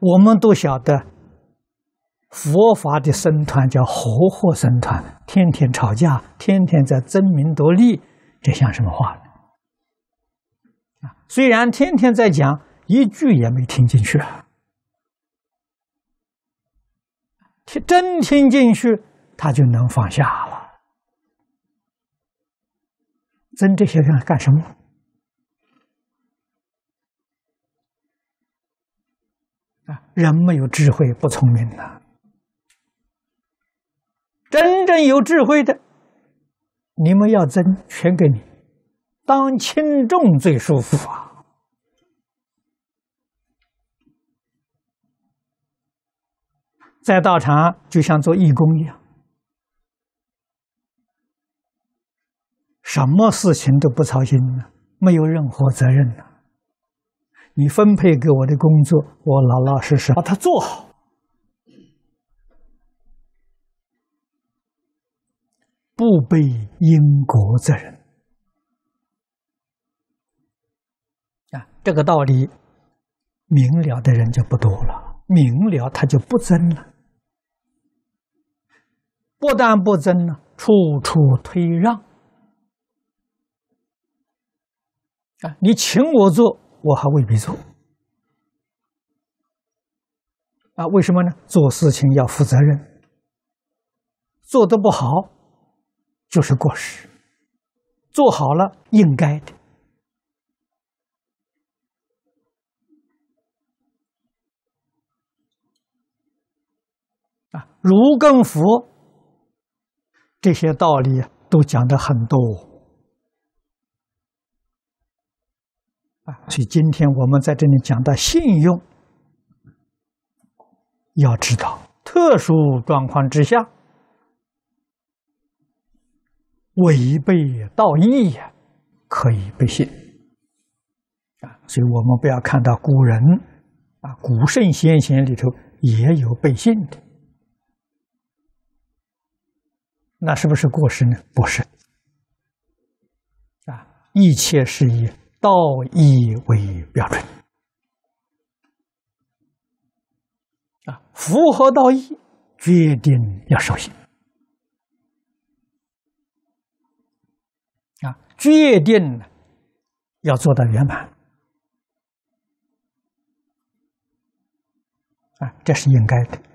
我们都晓得，佛法的僧团叫合伙僧团，天天吵架，天天在争名夺利，这像什么话？啊！虽然天天在讲，一句也没听进去，听真听进去，他就能放下了。争这些干什么？人没有智慧不聪明呐，真正有智慧的，你们要争全给你，当轻重最舒服啊，在道场就像做义工一样，什么事情都不操心了，没有任何责任了。你分配给我的工作，我老老实实把它做好，不背因果责任啊！这个道理明了的人就不多了，明了他就不争了，不但不争了，处处推让啊！你请我做。我还未必做啊？为什么呢？做事情要负责任，做的不好就是过失，做好了应该的啊。如更夫这些道理都讲的很多。所以今天我们在这里讲到信用，要知道特殊状况之下违背道义呀，可以不信啊。所以我们不要看到古人啊，古圣先贤里头也有背信的，那是不是过失呢？不是，啊，一切事宜。道义为标准啊，符合道义，决定要守信啊，决定要做到圆满啊，这是应该的。